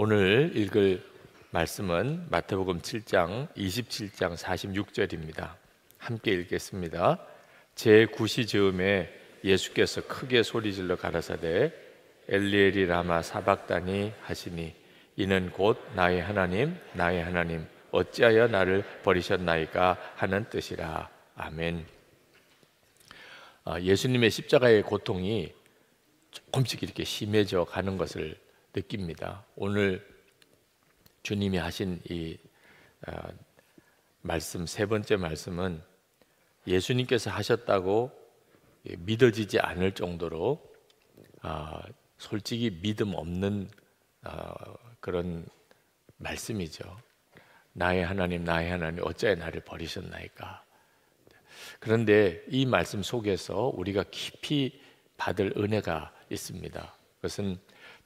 오늘 읽을 말씀은 마태복음 7장 27장 46절입니다. 함께 읽겠습니다. 제 9시 즈음에 예수께서 크게 소리질러 가라사대 엘리엘이 라마 사박다니 하시니 이는 곧 나의 하나님 나의 하나님 어찌하여 나를 버리셨나이까 하는 뜻이라 아멘. 아, 예수님의 십자가의 고통이 조금씩 이렇게 심해져 가는 것을 느낍니다. 오늘 주님이 하신 이 어, 말씀 세 번째 말씀은 예수님께서 하셨다고 믿어지지 않을 정도로 어, 솔직히 믿음 없는 어, 그런 말씀이죠. 나의 하나님, 나의 하나님, 어째 나를 버리셨나이까. 그런데 이 말씀 속에서 우리가 깊이 받을 은혜가 있습니다. 그것은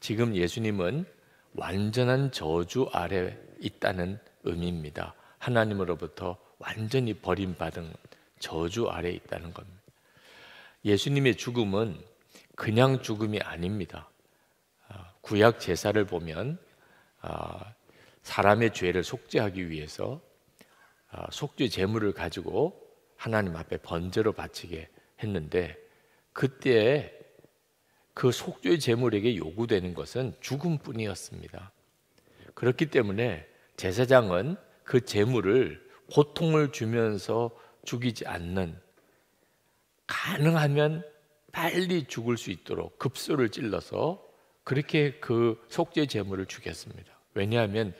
지금 예수님은 완전한 저주 아래 있다는 의미입니다. 하나님으로부터 완전히 버림받은 저주 아래 있다는 겁니다. 예수님의 죽음은 그냥 죽음이 아닙니다. 아, 구약 제사를 보면 아, 사람의 죄를 속죄하기 위해서 아, 속죄 제물을 가지고 하나님 앞에 번제로 바치게 했는데 그때 그 속죄 제물에게 요구되는 것은 죽음뿐이었습니다. 그렇기 때문에 제사장은 그 제물을 고통을 주면서 죽이지 않는 가능하면 빨리 죽을 수 있도록 급소를 찔러서 그렇게 그 속죄 제물을 죽였습니다. 왜냐하면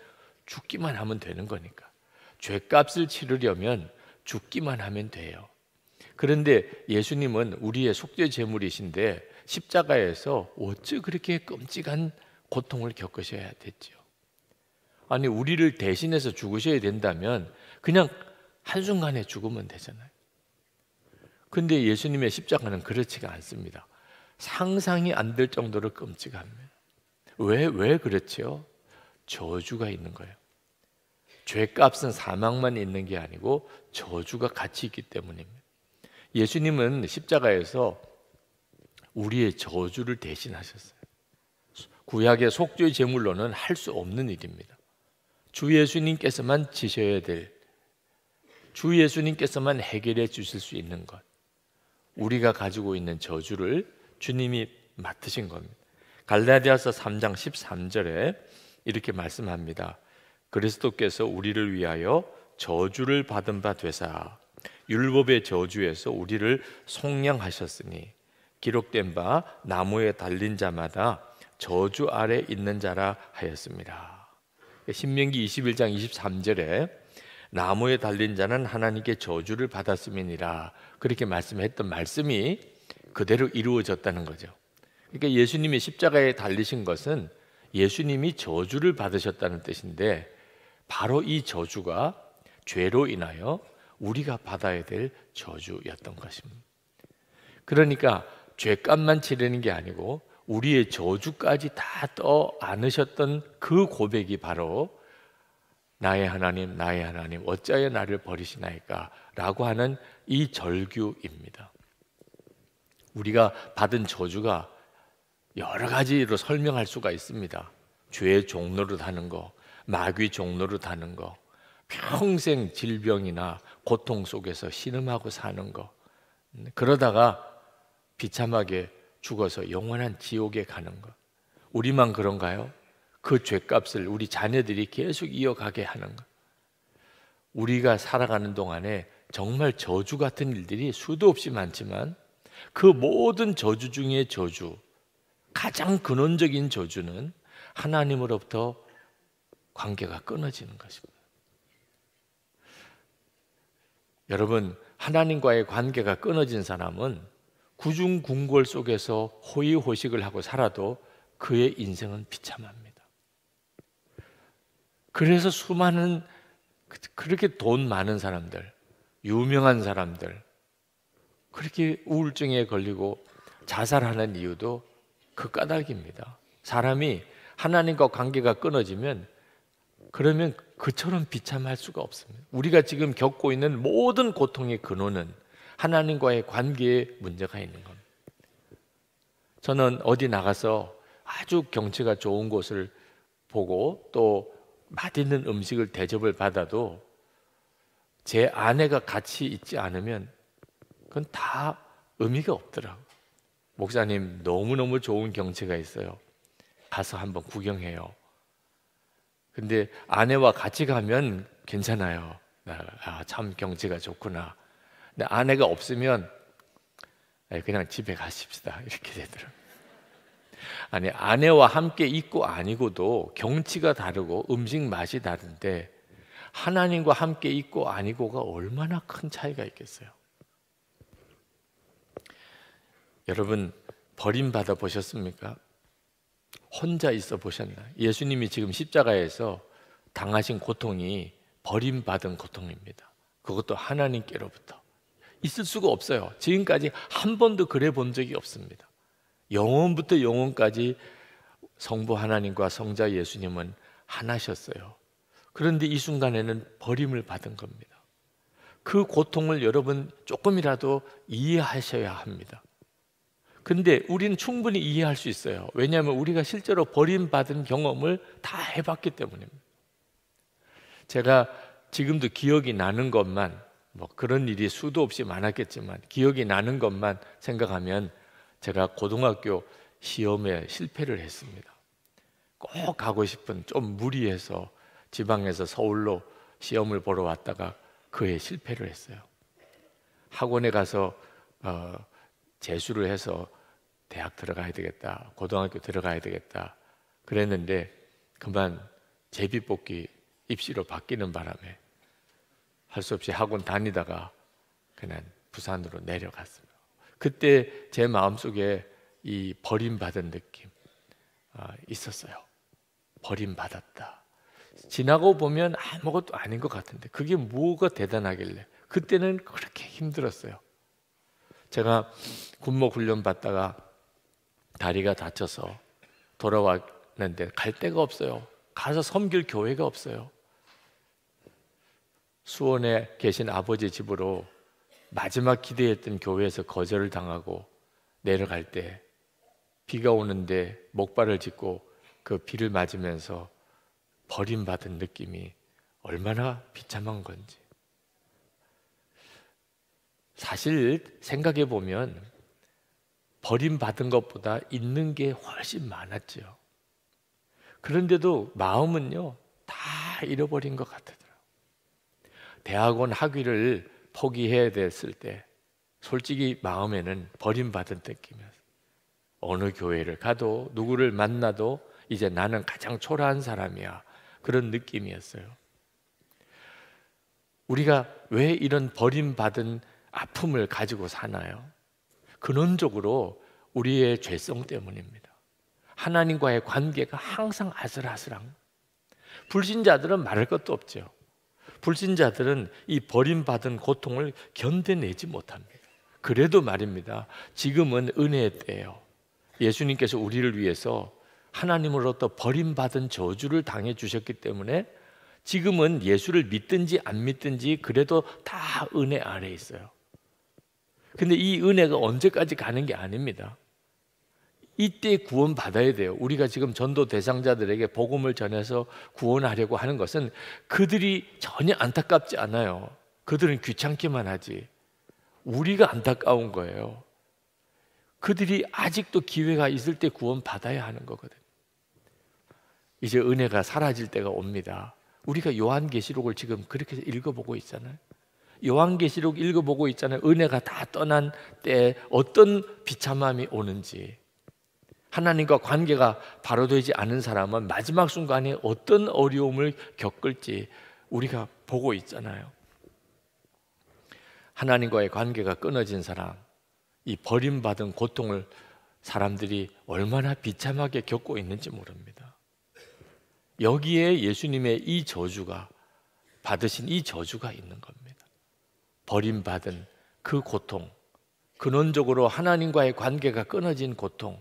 죽기만 하면 되는 거니까. 죄값을 치르려면 죽기만 하면 돼요. 그런데 예수님은 우리의 속죄 제물이신데 십자가에서 어찌 그렇게 끔찍한 고통을 겪으셔야 됐죠. 아니 우리를 대신해서 죽으셔야 된다면 그냥 한순간에 죽으면 되잖아요. 근데 예수님의 십자가는 그렇지가 않습니다. 상상이 안 될 정도로 끔찍합니다. 왜, 왜 그렇지요? 저주가 있는 거예요. 죄값은 사망만 있는 게 아니고 저주가 같이 있기 때문입니다. 예수님은 십자가에서 우리의 저주를 대신하셨어요. 구약의 속죄의 제물로는 할 수 없는 일입니다. 주 예수님께서만 지셔야 될, 주 예수님께서만 해결해 주실 수 있는 것. 우리가 가지고 있는 저주를 주님이 맡으신 겁니다. 갈라디아서 3장 13절에 이렇게 말씀합니다. 그리스도께서 우리를 위하여 저주를 받은 바 되사 율법의 저주에서 우리를 속량하셨으니 기록된 바 나무에 달린 자마다 저주 아래 있는 자라 하였습니다. 신명기 21장 23절에 나무에 달린 자는 하나님께 저주를 받았음이니라 그렇게 말씀했던 말씀이 그대로 이루어졌다는 거죠. 그러니까 예수님이 십자가에 달리신 것은 예수님이 저주를 받으셨다는 뜻인데 바로 이 저주가 죄로 인하여 우리가 받아야 될 저주였던 것입니다. 그러니까 죄값만 치르는 게 아니고 우리의 저주까지 다 떠 안으셨던 그 고백이 바로 나의 하나님, 나의 하나님, 어찌하여 나를 버리시나이까? 라고 하는 이 절규입니다. 우리가 받은 저주가 여러 가지로 설명할 수가 있습니다. 죄의 종로를 다는 거, 마귀 종로를 다는 거, 평생 질병이나 고통 속에서 신음하고 사는 거. 그러다가 비참하게 죽어서 영원한 지옥에 가는 거. 우리만 그런가요? 그 죄값을 우리 자녀들이 계속 이어가게 하는 거. 우리가 살아가는 동안에 정말 저주 같은 일들이 수도 없이 많지만 그 모든 저주 중의 저주, 가장 근원적인 저주는 하나님으로부터 관계가 끊어지는 것입니다. 여러분 하나님과의 관계가 끊어진 사람은 구중궁궐 속에서 호의호식을 하고 살아도 그의 인생은 비참합니다. 그래서 수많은 그, 그렇게 돈 많은 사람들, 유명한 사람들 그렇게 우울증에 걸리고 자살하는 이유도 그 까닭입니다. 사람이 하나님과 관계가 끊어지면 그러면 그처럼 비참할 수가 없습니다. 우리가 지금 겪고 있는 모든 고통의 근원은 하나님과의 관계에 문제가 있는 겁니다. 저는 어디 나가서 아주 경치가 좋은 곳을 보고 또 맛있는 음식을 대접을 받아도 제 아내가 같이 있지 않으면 그건 다 의미가 없더라고. 목사님 너무너무 좋은 경치가 있어요. 가서 한번 구경해요. 근데 아내와 같이 가면 괜찮아요. 아, 아, 참 경제가 좋구나. 근데 아내가 없으면 네, 그냥 집에 가십시다. 이렇게 되더라고요. 아니 아내와 함께 있고 아니고도 경치가 다르고 음식 맛이 다른데 하나님과 함께 있고 아니고가 얼마나 큰 차이가 있겠어요. 여러분 버림받아 보셨습니까? 혼자 있어 보셨나? 예수님이 지금 십자가에서 당하신 고통이 버림받은 고통입니다. 그것도 하나님께로부터. 있을 수가 없어요. 지금까지 한 번도 그래 본 적이 없습니다. 영원부터 영원까지 성부 하나님과 성자 예수님은 하나셨어요. 그런데 이 순간에는 버림을 받은 겁니다. 그 고통을 여러분 조금이라도 이해하셔야 합니다. 근데 우리는 충분히 이해할 수 있어요. 왜냐하면 우리가 실제로 버림받은 경험을 다 해봤기 때문입니다. 제가 지금도 기억이 나는 것만 뭐 그런 일이 수도 없이 많았겠지만 기억이 나는 것만 생각하면 제가 고등학교 시험에 실패를 했습니다. 꼭 가고 싶은 좀 무리해서 지방에서 서울로 시험을 보러 왔다가 그에 실패를 했어요. 학원에 가서 어, 재수를 해서 대학 들어가야 되겠다, 고등학교 들어가야 되겠다 그랬는데 그만 제비뽑기 입시로 바뀌는 바람에 할 수 없이 학원 다니다가 그냥 부산으로 내려갔습니다. 그때 제 마음속에 이 버림받은 느낌 아, 있었어요. 버림받았다. 지나고 보면 아무것도 아닌 것 같은데 그게 뭐가 대단하길래 그때는 그렇게 힘들었어요. 제가 군모 훈련 받다가 다리가 다쳐서 돌아왔는데 갈 데가 없어요. 가서 섬길 교회가 없어요. 수원에 계신 아버지 집으로 마지막 기대했던 교회에서 거절을 당하고 내려갈 때 비가 오는데 목발을 짚고 그 비를 맞으면서 버림받은 느낌이 얼마나 비참한 건지. 사실 생각해 보면 버림받은 것보다 있는 게 훨씬 많았죠. 그런데도 마음은요, 다 잃어버린 것 같더라고요. 대학원 학위를 포기해야 됐을 때, 솔직히 마음에는 버림받은 느낌이었어요. 어느 교회를 가도, 누구를 만나도, 이제 나는 가장 초라한 사람이야. 그런 느낌이었어요. 우리가 왜 이런 버림받은 아픔을 가지고 사나요? 근원적으로 우리의 죄성 때문입니다. 하나님과의 관계가 항상 아슬아슬한 불신자들은 말할 것도 없죠. 불신자들은 이 버림받은 고통을 견뎌내지 못합니다. 그래도 말입니다. 지금은 은혜의 때예요. 예수님께서 우리를 위해서 하나님으로부터 버림받은 저주를 당해 주셨기 때문에 지금은 예수를 믿든지 안 믿든지 그래도 다 은혜 아래 있어요. 근데 이 은혜가 언제까지 가는 게 아닙니다. 이때 구원 받아야 돼요. 우리가 지금 전도 대상자들에게 복음을 전해서 구원하려고 하는 것은 그들이 전혀 안타깝지 않아요. 그들은 귀찮기만 하지. 우리가 안타까운 거예요. 그들이 아직도 기회가 있을 때 구원 받아야 하는 거거든 이제 은혜가 사라질 때가 옵니다. 우리가 요한계시록을 지금 그렇게 읽어보고 있잖아요. 요한계시록 읽어보고 있잖아요. 은혜가 다 떠난 때 어떤 비참함이 오는지. 하나님과 관계가 바로 되지 않은 사람은 마지막 순간에 어떤 어려움을 겪을지 우리가 보고 있잖아요. 하나님과의 관계가 끊어진 사람, 이 버림받은 고통을 사람들이 얼마나 비참하게 겪고 있는지 모릅니다. 여기에 예수님의 이 저주가 받으신 이 저주가 있는 겁니다. 버림받은 그 고통, 근원적으로 하나님과의 관계가 끊어진 고통,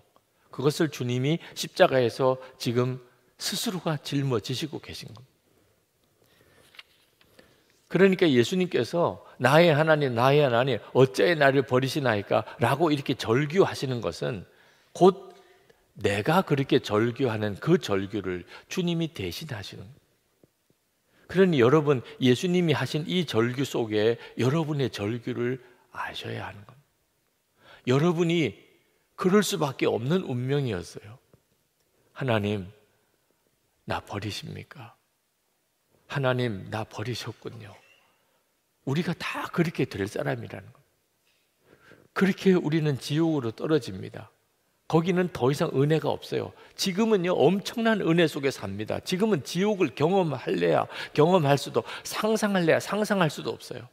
그것을 주님이 십자가에서 지금 스스로가 짊어지시고 계신 겁니다. 그러니까 예수님께서 나의 하나님, 나의 하나님, 어째 나를 버리시나이까? 라고 이렇게 절규하시는 것은 곧 내가 그렇게 절규하는 그 절규를 주님이 대신하시는 거예요. 그러니 여러분 예수님이 하신 이 절규 속에 여러분의 절규를 아셔야 하는 겁니다. 여러분이 그럴 수밖에 없는 운명이었어요. 하나님, 나 버리십니까? 하나님, 나 버리셨군요. 우리가 다 그렇게 될 사람이라는 것. 그렇게 우리는 지옥으로 떨어집니다. 거기는 더 이상 은혜가 없어요. 지금은요, 엄청난 은혜 속에 삽니다. 지금은 지옥을 경험할래야, 경험할 수도, 상상할래야, 상상할 수도 없어요.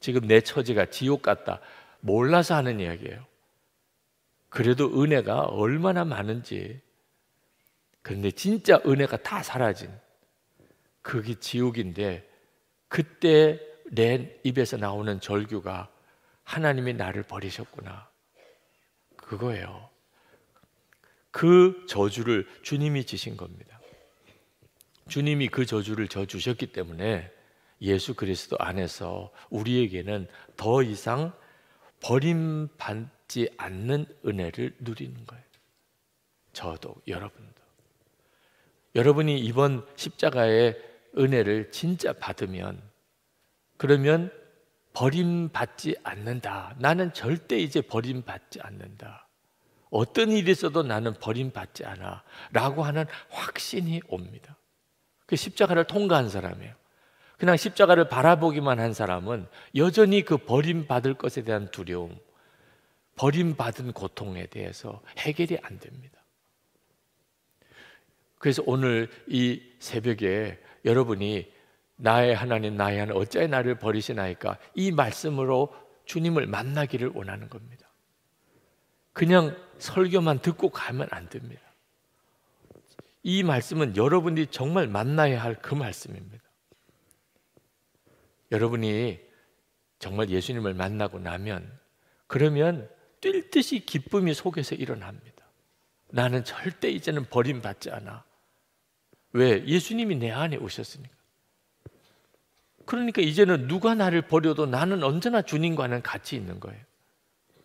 지금 내 처지가 지옥 같다. 몰라서 하는 이야기예요. 그래도 은혜가 얼마나 많은지. 그런데 진짜 은혜가 다 사라진. 그게 지옥인데, 그때 내 입에서 나오는 절규가 하나님이 나를 버리셨구나. 그거예요. 그 저주를 주님이 지신 겁니다. 주님이 그 저주를 져 주셨기 때문에 예수 그리스도 안에서 우리에게는 더 이상 버림받지 않는 은혜를 누리는 거예요. 저도 여러분도 여러분이 이번 십자가의 은혜를 진짜 받으면 그러면 버림받지 않는다. 나는 절대 이제 버림받지 않는다. 어떤 일이 있어도 나는 버림받지 않아 라고 하는 확신이 옵니다. 그 십자가를 통과한 사람이에요. 그냥 십자가를 바라보기만 한 사람은 여전히 그 버림받을 것에 대한 두려움, 버림받은 고통에 대해서 해결이 안 됩니다. 그래서 오늘 이 새벽에 여러분이 나의 하나님, 나의 하나님, 어째 나를 버리시나이까? 이 말씀으로 주님을 만나기를 원하는 겁니다. 그냥 설교만 듣고 가면 안 됩니다. 이 말씀은 여러분이 정말 만나야 할 그 말씀입니다. 여러분이 정말 예수님을 만나고 나면 그러면 뛸 듯이 기쁨이 속에서 일어납니다. 나는 절대 이제는 버림받지 않아. 왜? 예수님이 내 안에 오셨으니까. 그러니까 이제는 누가 나를 버려도 나는 언제나 주님과는 같이 있는 거예요.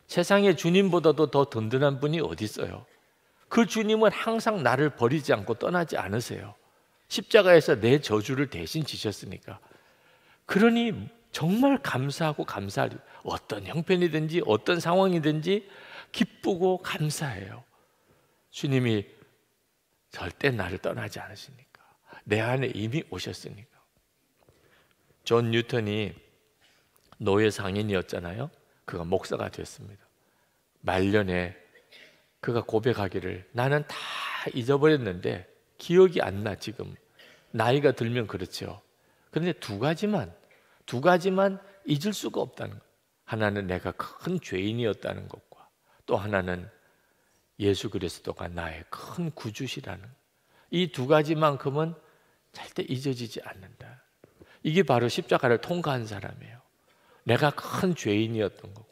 세상에 주님보다도 더 든든한 분이 어디 있어요? 그 주님은 항상 나를 버리지 않고 떠나지 않으세요. 십자가에서 내 저주를 대신 지셨으니까. 그러니 정말 감사하고 감사할 어떤 형편이든지 어떤 상황이든지 기쁘고 감사해요. 주님이 절대 나를 떠나지 않으시니까 내 안에 이미 오셨으니까. 존 뉴턴이 노예 상인이었잖아요. 그가 목사가 됐습니다. 말년에 그가 고백하기를 나는 다 잊어버렸는데 기억이 안 나 지금 나이가 들면 그렇죠. 그런데 두 가지만 두 가지만 잊을 수가 없다는 것. 하나는 내가 큰 죄인이었다는 것과 또 하나는 예수 그리스도가 나의 큰 구주시라는 이 두 가지만큼은 절대 잊어지지 않는다. 이게 바로 십자가를 통과한 사람이에요. 내가 큰 죄인이었던 거고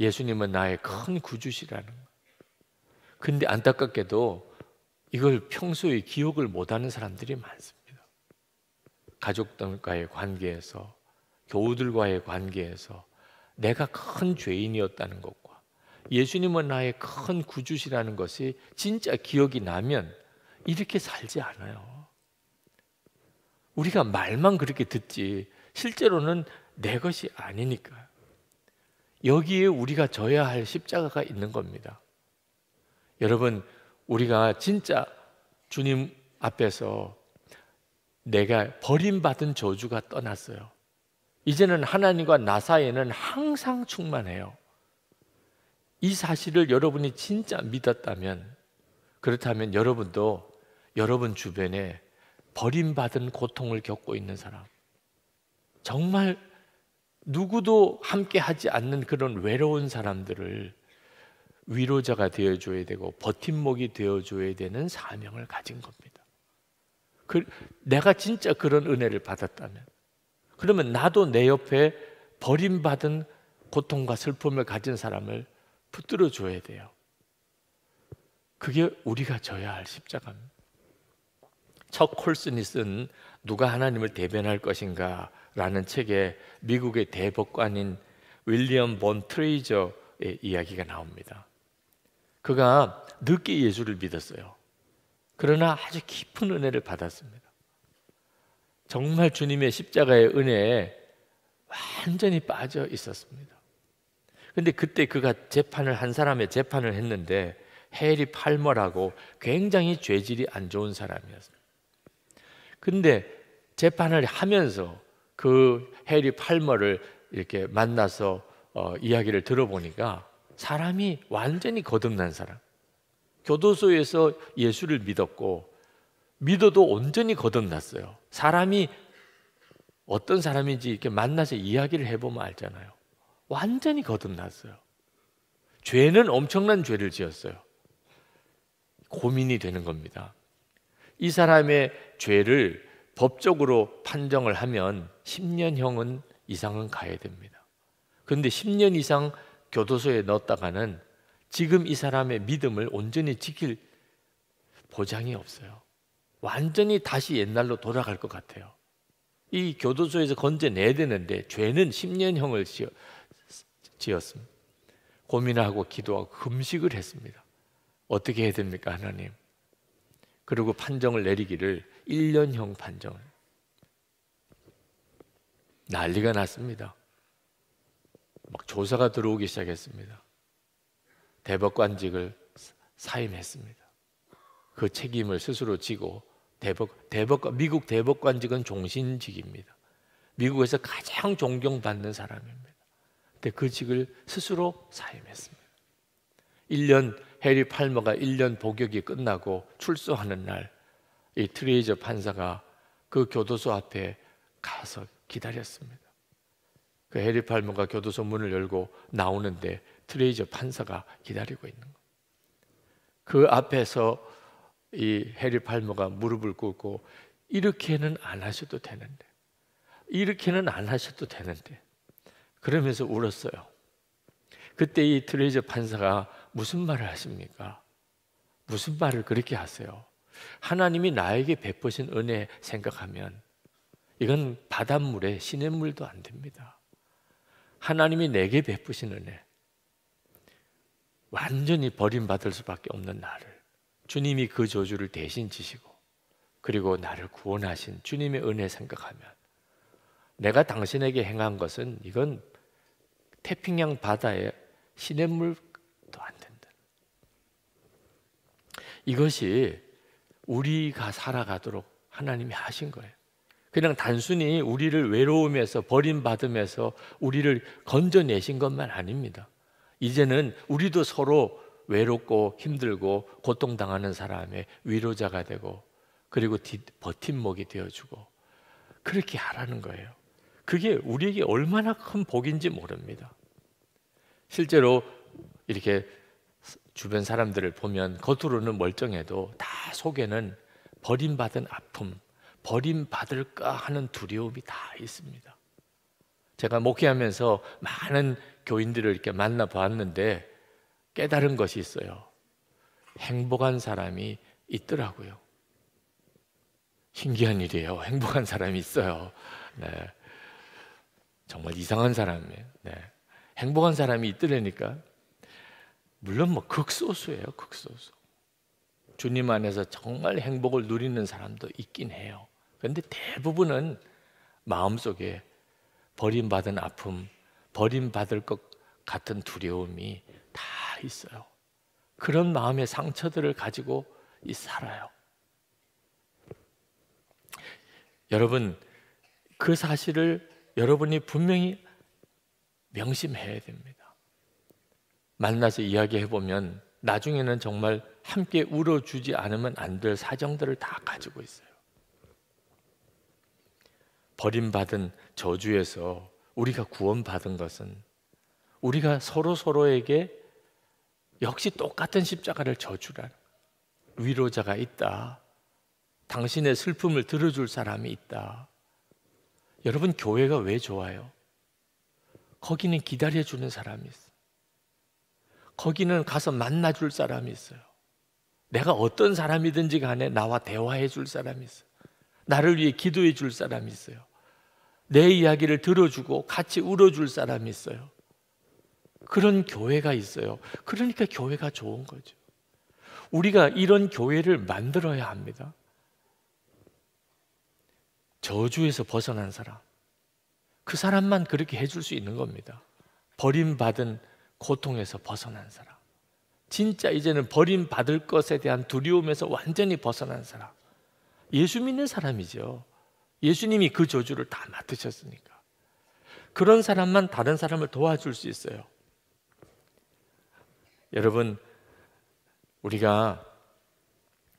예수님은 나의 큰 구주시라는 거. 근데 안타깝게도 이걸 평소에 기억을 못하는 사람들이 많습니다. 가족들과의 관계에서 교우들과의 관계에서 내가 큰 죄인이었다는 것과 예수님은 나의 큰 구주시라는 것이 진짜 기억이 나면 이렇게 살지 않아요. 우리가 말만 그렇게 듣지 실제로는 내 것이 아니니까. 여기에 우리가 져야 할 십자가가 있는 겁니다. 여러분, 우리가 진짜 주님 앞에서 내가 버림받은 저주가 떠났어요. 이제는 하나님과 나 사이에는 항상 충만해요. 이 사실을 여러분이 진짜 믿었다면, 그렇다면 여러분도 여러분 주변에 버림받은 고통을 겪고 있는 사람, 정말 누구도 함께 하지 않는 그런 외로운 사람들을 위로자가 되어줘야 되고 버팀목이 되어줘야 되는 사명을 가진 겁니다. 그, 내가 진짜 그런 은혜를 받았다면 그러면 나도 내 옆에 버림받은 고통과 슬픔을 가진 사람을 붙들어 줘야 돼요. 그게 우리가 져야 할 십자가입니다. 첫 콜슨이 쓴 누가 하나님을 대변할 것인가 라는 책에 미국의 대법관인 윌리엄 본 트레이저의 이야기가 나옵니다. 그가 늦게 예수를 믿었어요. 그러나 아주 깊은 은혜를 받았습니다. 정말 주님의 십자가의 은혜에 완전히 빠져 있었습니다. 근데 그때 그가 재판을 한 사람의 재판을 했는데 해리 팔머라고 굉장히 죄질이 안 좋은 사람이었습니다. 근데 재판을 하면서 그 해리 팔머를 이렇게 만나서 어, 이야기를 들어보니까 사람이 완전히 거듭난 사람. 교도소에서 예수를 믿었고 믿어도 온전히 거듭났어요. 사람이 어떤 사람인지 이렇게 만나서 이야기를 해보면 알잖아요. 완전히 거듭났어요. 죄는 엄청난 죄를 지었어요. 고민이 되는 겁니다. 이 사람의 죄를 법적으로 판정을 하면 10년형은 이상은 가야 됩니다. 그런데 10년 이상 교도소에 넣었다가는 지금 이 사람의 믿음을 온전히 지킬 보장이 없어요. 완전히 다시 옛날로 돌아갈 것 같아요. 이 교도소에서 건져내야 되는데 죄는 10년형을 지었습니다 고민하고 기도하고 금식을 했습니다. 어떻게 해야 됩니까, 하나님? 그리고 판정을 내리기를 1년형 판정을 난리가 났습니다. 막 조사가 들어오기 시작했습니다. 대법관직을 사임했습니다. 그 책임을 스스로 지고 대법 대법 미국 대법관직은 종신직입니다. 미국에서 가장 존경받는 사람입니다. 근데 그 직을 스스로 사임했습니다. 1년 해리 팔머가 1년 복역이 끝나고 출소하는 날 이 트레이저 판사가 그 교도소 앞에 가서 기다렸습니다. 그 해리 팔머가 교도소 문을 열고 나오는데 트레이저 판사가 기다리고 있는 거. 그 앞에서 이 해리 팔머가 무릎을 꿇고 이렇게는 안 하셔도 되는데 이렇게는 안 하셔도 되는데 그러면서 울었어요. 그때 이 트레이저 판사가 무슨 말을 하십니까? 무슨 말을 그렇게 하세요? 하나님이 나에게 베푸신 은혜 생각하면 이건 바닷물에 시냇물도 안 됩니다. 하나님이 내게 베푸신 은혜. 완전히 버림받을 수밖에 없는 나를 주님이 그 저주를 대신 지시고 그리고 나를 구원하신 주님의 은혜 생각하면 내가 당신에게 행한 것은 이건 태평양 바다의 시냇물 이것이 우리가 살아가도록 하나님이 하신 거예요. 그냥 단순히 우리를 외로움에서 버림받음에서 우리를 건져내신 것만 아닙니다. 이제는 우리도 서로 외롭고 힘들고 고통당하는 사람의 위로자가 되고 그리고 버팀목이 되어주고 그렇게 하라는 거예요. 그게 우리에게 얼마나 큰 복인지 모릅니다. 실제로 이렇게 주변 사람들을 보면 겉으로는 멀쩡해도 다 속에는 버림받은 아픔, 버림받을까 하는 두려움이 다 있습니다. 제가 목회하면서 많은 교인들을 이렇게 만나 보았는데 깨달은 것이 있어요. 행복한 사람이 있더라고요. 신기한 일이에요. 행복한 사람이 있어요. 네. 정말 이상한 사람이에요. 네. 행복한 사람이 있더라니까. 물론 뭐 극소수예요, 극소수. 주님 안에서 정말 행복을 누리는 사람도 있긴 해요. 그런데 대부분은 마음속에 버림받은 아픔, 버림받을 것 같은 두려움이 다 있어요. 그런 마음의 상처들을 가지고 살아요. 여러분, 그 사실을 여러분이 분명히 명심해야 됩니다. 만나서 이야기해 보면 나중에는 정말 함께 울어주지 않으면 안 될 사정들을 다 가지고 있어요. 버림받은 저주에서 우리가 구원받은 것은 우리가 서로 서로에게 역시 똑같은 십자가를 저주라 위로자가 있다. 당신의 슬픔을 들어줄 사람이 있다. 여러분 교회가 왜 좋아요? 거기는 기다려주는 사람이 있어. 거기는 가서 만나줄 사람이 있어요. 내가 어떤 사람이든지 간에 나와 대화해 줄 사람이 있어요. 나를 위해 기도해 줄 사람이 있어요. 내 이야기를 들어주고 같이 울어줄 사람이 있어요. 그런 교회가 있어요. 그러니까 교회가 좋은 거죠. 우리가 이런 교회를 만들어야 합니다. 저주에서 벗어난 사람. 그 사람만 그렇게 해 줄 수 있는 겁니다. 버림받은 고통에서 벗어난 사람. 진짜 이제는 버림받을 것에 대한 두려움에서 완전히 벗어난 사람. 예수 믿는 사람이죠. 예수님이 그 저주를 다 맡으셨으니까. 그런 사람만 다른 사람을 도와줄 수 있어요. 여러분, 우리가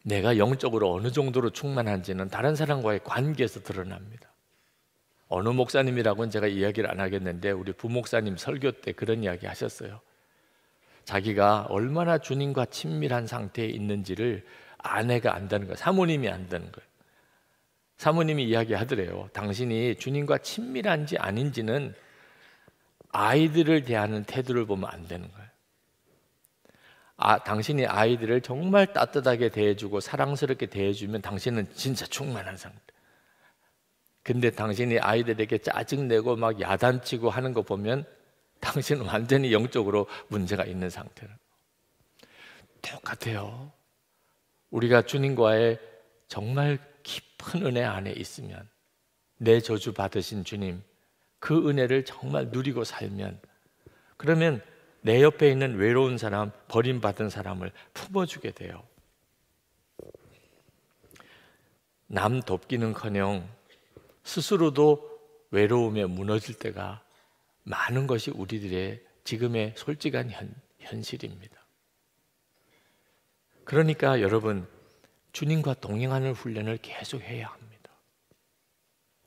내가 영적으로 어느 정도로 충만한지는 다른 사람과의 관계에서 드러납니다. 어느 목사님이라고는 제가 이야기를 안 하겠는데 우리 부목사님 설교 때 그런 이야기 하셨어요. 자기가 얼마나 주님과 친밀한 상태에 있는지를 아내가 안다는 거예요. 사모님이 안다는 거예요. 사모님이 이야기하더래요. 당신이 주님과 친밀한지 아닌지는 아이들을 대하는 태도를 보면 안 되는 거예요. 아, 당신이 아이들을 정말 따뜻하게 대해주고 사랑스럽게 대해주면 당신은 진짜 충만한 상태. 근데 당신이 아이들에게 짜증내고 막 야단치고 하는 거 보면 당신은 완전히 영적으로 문제가 있는 상태라. 똑같아요. 우리가 주님과의 정말 깊은 은혜 안에 있으면 내 저주 받으신 주님 그 은혜를 정말 누리고 살면 그러면 내 옆에 있는 외로운 사람, 버림받은 사람을 품어주게 돼요. 남 돕기는커녕 스스로도 외로움에 무너질 때가 많은 것이 우리들의 지금의 솔직한 현, 현실입니다. 그러니까 여러분 주님과 동행하는 훈련을 계속해야 합니다.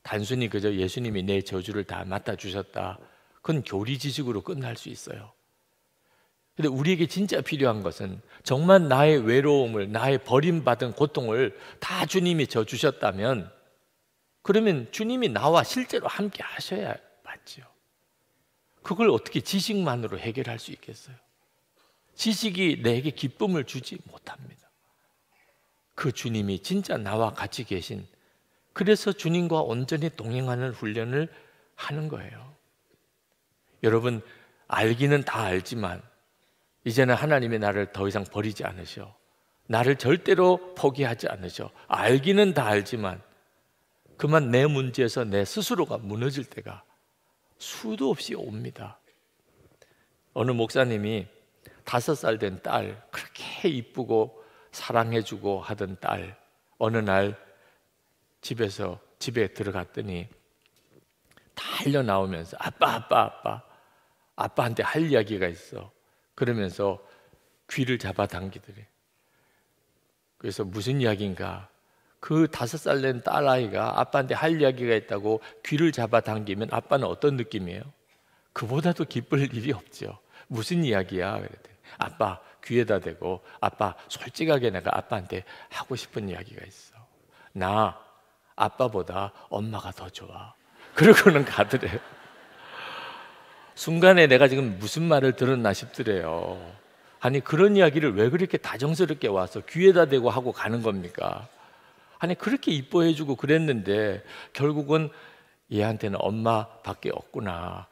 단순히 그저 예수님이 내 저주를 다 맡아 주셨다. 그건 교리 지식으로 끝날 수 있어요. 근데 우리에게 진짜 필요한 것은 정말 나의 외로움을 나의 버림받은 고통을 다 주님이 저 주셨다면 그러면 주님이 나와 실제로 함께 하셔야 맞지 그걸 어떻게 지식만으로 해결할 수 있겠어요? 지식이 내게 기쁨을 주지 못합니다. 그 주님이 진짜 나와 같이 계신 그래서 주님과 온전히 동행하는 훈련을 하는 거예요. 여러분 알기는 다 알지만 이제는 하나님의 나를 더 이상 버리지 않으셔. 나를 절대로 포기하지 않으셔. 알기는 다 알지만 그만 내 문제에서 내 스스로가 무너질 때가 수도 없이 옵니다. 어느 목사님이 다섯 살 된 딸, 그렇게 이쁘고 사랑해주고 하던 딸, 어느 날 집에서 집에 들어갔더니 달려 나오면서 아빠, 아빠, 아빠, 아빠한테 할 이야기가 있어. 그러면서 귀를 잡아당기더래. 그래서 무슨 이야기인가 그 다섯 살 된 딸아이가 아빠한테 할 이야기가 있다고 귀를 잡아당기면 아빠는 어떤 느낌이에요? 그보다도 기쁠 일이 없죠. 무슨 이야기야? 그랬더니 아빠 귀에다 대고 아빠 솔직하게 내가 아빠한테 하고 싶은 이야기가 있어. 나 아빠보다 엄마가 더 좋아. 그러고는 가더래요. 순간에 내가 지금 무슨 말을 들었나 싶더래요. 아니 그런 이야기를 왜 그렇게 다정스럽게 와서 귀에다 대고 하고 가는 겁니까? 아니 그렇게 이뻐해 주고 그랬는데 결국은 얘한테는 엄마밖에 없구나.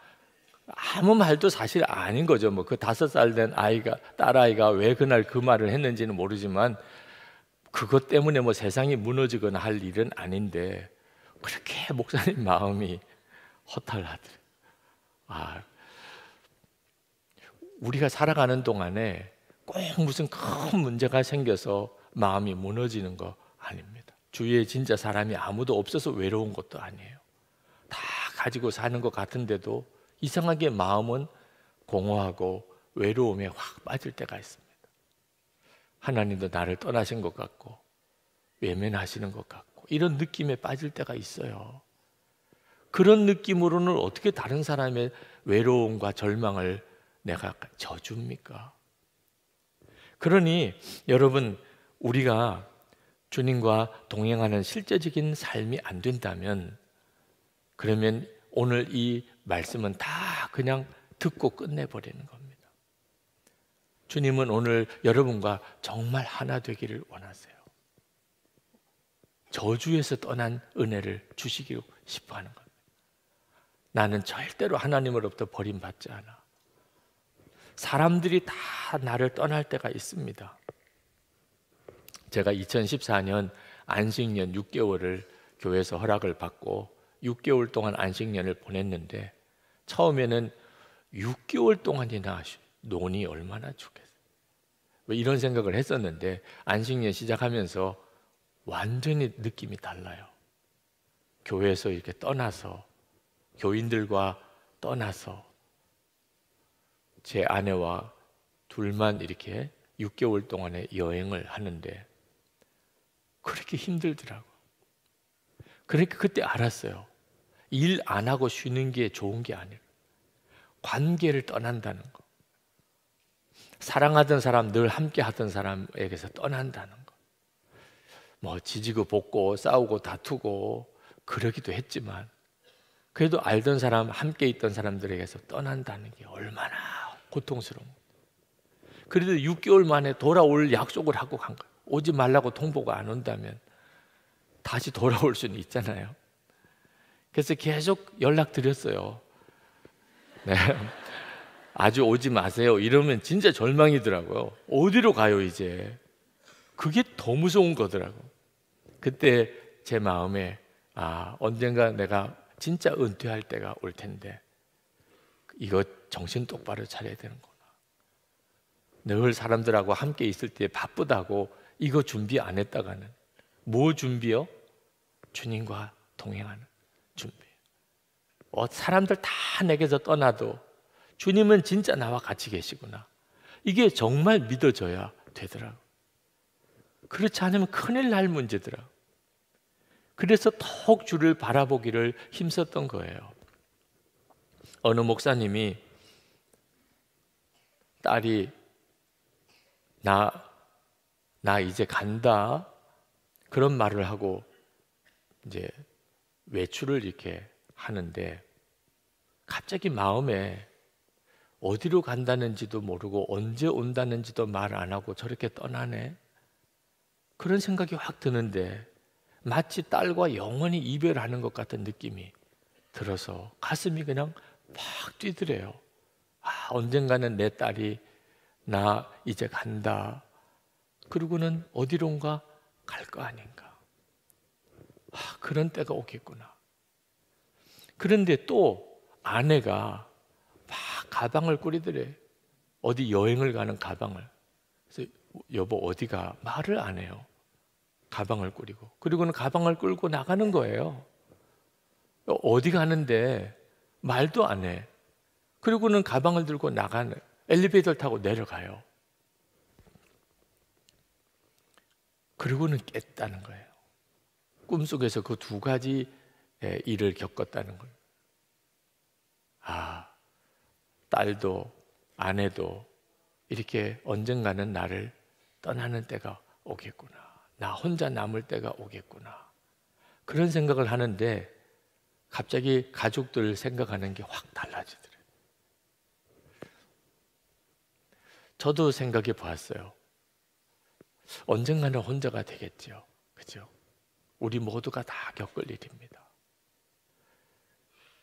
아무 말도 사실 아닌 거죠. 뭐 그 다섯 살 된 아이가 딸아이가 왜 그날 그 말을 했는지는 모르지만 그것 때문에 뭐 세상이 무너지거나 할 일은 아닌데 그렇게 목사님 마음이 허탈하더래. 아, 우리가 살아가는 동안에 꼭 무슨 큰 문제가 생겨서 마음이 무너지는 거 아닙니다. 주위에 진짜 사람이 아무도 없어서 외로운 것도 아니에요. 다 가지고 사는 것 같은데도 이상하게 마음은 공허하고 외로움에 확 빠질 때가 있습니다. 하나님도 나를 떠나신 것 같고 외면하시는 것 같고 이런 느낌에 빠질 때가 있어요. 그런 느낌으로는 어떻게 다른 사람의 외로움과 절망을 내가 져줍니까? 그러니 여러분 우리가 주님과 동행하는 실제적인 삶이 안 된다면 그러면 오늘 이 말씀은 다 그냥 듣고 끝내버리는 겁니다. 주님은 오늘 여러분과 정말 하나 되기를 원하세요. 저주에서 떠난 은혜를 주시기 싶어 하는 겁니다. 나는 절대로 하나님으로부터 버림받지 않아. 사람들이 다 나를 떠날 때가 있습니다. 제가 2014년 안식년 6개월을 교회에서 허락을 받고 6개월 동안 안식년을 보냈는데 처음에는 6개월 동안이나 논이 얼마나 좋겠어. 요 뭐 이런 생각을 했었는데 안식년 시작하면서 완전히 느낌이 달라요. 교회에서 이렇게 떠나서 교인들과 떠나서 제 아내와 둘만 이렇게 6개월 동안의 여행을 하는데 그렇게 힘들더라고. 그러니까 그때 알았어요. 일 안 하고 쉬는 게 좋은 게 아니라 관계를 떠난다는 거. 사랑하던 사람, 늘 함께 하던 사람에게서 떠난다는 거. 뭐 지지고 볶고 싸우고 다투고 그러기도 했지만 그래도 알던 사람, 함께 있던 사람들에게서 떠난다는 게 얼마나 고통스러운 거예요. 그래도 6개월 만에 돌아올 약속을 하고 간 거예요. 오지 말라고 통보가 안 온다면 다시 돌아올 수는 있잖아요. 그래서 계속 연락드렸어요. 네. 아주 오지 마세요. 이러면 진짜 절망이더라고요. 어디로 가요, 이제? 그게 더 무서운 거더라고. 그때 제 마음에, 아, 언젠가 내가 진짜 은퇴할 때가 올 텐데, 이거 정신 똑바로 차려야 되는구나. 늘 사람들하고 함께 있을 때 바쁘다고 이거 준비 안 했다가는 뭐 준비요? 주님과 동행하는 준비. 어, 사람들 다 내게서 떠나도 주님은 진짜 나와 같이 계시구나. 이게 정말 믿어져야 되더라고. 그렇지 않으면 큰일 날문제더라 그래서 톡 주를 바라보기를 힘썼던 거예요. 어느 목사님이 딸이 나나 이제 간다. 그런 말을 하고 이제 외출을 이렇게 하는데 갑자기 마음에 어디로 간다는지도 모르고 언제 온다는지도 말 안 하고 저렇게 떠나네. 그런 생각이 확 드는데 마치 딸과 영원히 이별하는 것 같은 느낌이 들어서 가슴이 그냥 팍 뛰더래요. 아, 언젠가는 내 딸이 나 이제 간다. 그리고는 어디론가 갈 거 아닌가. 아, 그런 때가 오겠구나. 그런데 또 아내가 막 가방을 꾸리더래. 어디 여행을 가는 가방을. 그래서 여보 어디가 말을 안 해요. 가방을 꾸리고. 그리고는 가방을 끌고 나가는 거예요. 어디 가는데 말도 안 해. 그리고는 가방을 들고 나가는 엘리베이터를 타고 내려가요. 그리고는 깼다는 거예요. 꿈속에서 그 두 가지 일을 겪었다는 걸. 아, 딸도 아내도 이렇게 언젠가는 나를 떠나는 때가 오겠구나. 나 혼자 남을 때가 오겠구나. 그런 생각을 하는데 갑자기 가족들 생각하는 게 확 달라지더래요. 저도 생각해 보았어요. 언젠가는 혼자가 되겠죠 그죠? 우리 모두가 다 겪을 일입니다.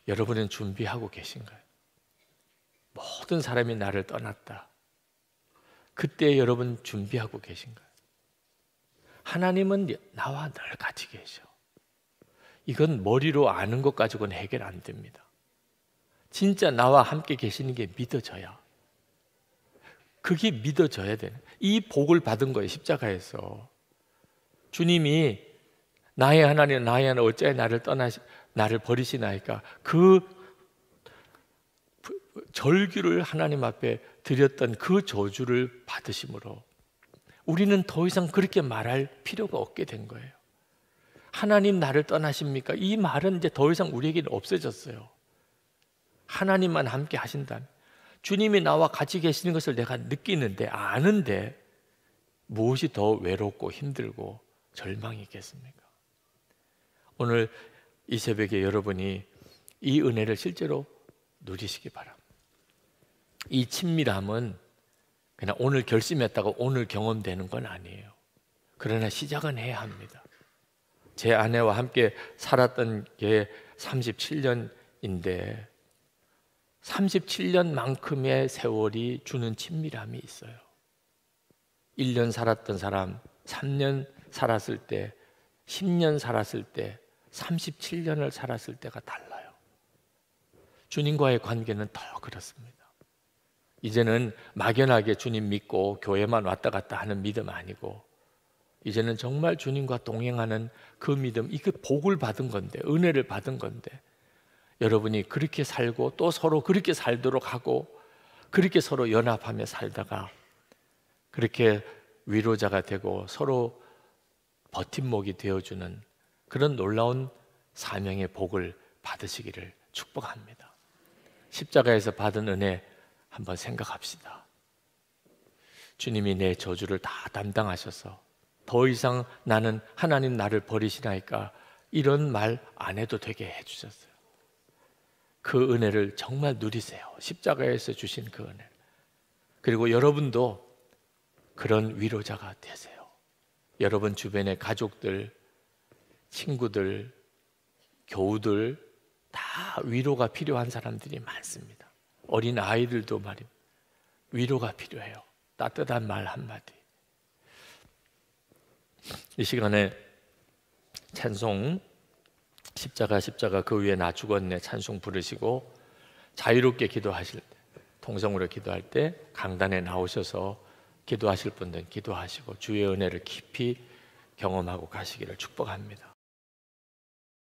여러분은 준비하고 계신가요? 모든 사람이 나를 떠났다. 그때 여러분 준비하고 계신가요? 하나님은 나와 늘 같이 계셔. 이건 머리로 아는 것 가지고는 해결 안 됩니다. 진짜 나와 함께 계시는 게 믿어져야 그게 믿어져야 돼. 이 복을 받은 거예요, 십자가에서. 주님이 나의 하나님, 나의 하나님, 어째 나를 떠나, 나를 버리시나이까. 그 절규를 하나님 앞에 드렸던 그 저주를 받으심으로 우리는 더 이상 그렇게 말할 필요가 없게 된 거예요. 하나님 나를 떠나십니까? 이 말은 이제 더 이상 우리에게는 없어졌어요. 하나님만 함께 하신다면. 주님이 나와 같이 계시는 것을 내가 느끼는데 아는데 무엇이 더 외롭고 힘들고 절망이겠습니까? 있 오늘 이 새벽에 여러분이 이 은혜를 실제로 누리시기 바랍니다. 이 친밀함은 그냥 오늘 결심했다고 오늘 경험되는 건 아니에요. 그러나 시작은 해야 합니다. 제 아내와 함께 살았던 게 37년인데 37년만큼의 세월이 주는 친밀함이 있어요. 1년 살았던 사람, 3년 살았을 때, 10년 살았을 때, 37년을 살았을 때가 달라요. 주님과의 관계는 더 그렇습니다. 이제는 막연하게 주님 믿고 교회만 왔다 갔다 하는 믿음 아니고, 이제는 정말 주님과 동행하는 그 믿음, 이게 복을 받은 건데, 은혜를 받은 건데, 여러분이 그렇게 살고 또 서로 그렇게 살도록 하고 그렇게 서로 연합하며 살다가 그렇게 위로자가 되고 서로 버팀목이 되어주는 그런 놀라운 사명의 복을 받으시기를 축복합니다. 십자가에서 받은 은혜 한번 생각합시다. 주님이 내 저주를 다 담당하셔서 더 이상 나는 하나님 나를 버리시나이까 이런 말 안 해도 되게 해주셨어요. 그 은혜를 정말 누리세요. 십자가에서 주신 그 은혜. 그리고 여러분도 그런 위로자가 되세요. 여러분 주변의 가족들, 친구들, 교우들 다 위로가 필요한 사람들이 많습니다. 어린 아이들도 말입 위로가 필요해요. 따뜻한 말 한마디. 이 시간에 찬송 십자가 십자가 그 위에 나 죽었네 찬송 부르시고 자유롭게 기도하실 때 통성으로 기도할 때 강단에 나오셔서 기도하실 분들은 기도하시고 주의 은혜를 깊이 경험하고 가시기를 축복합니다.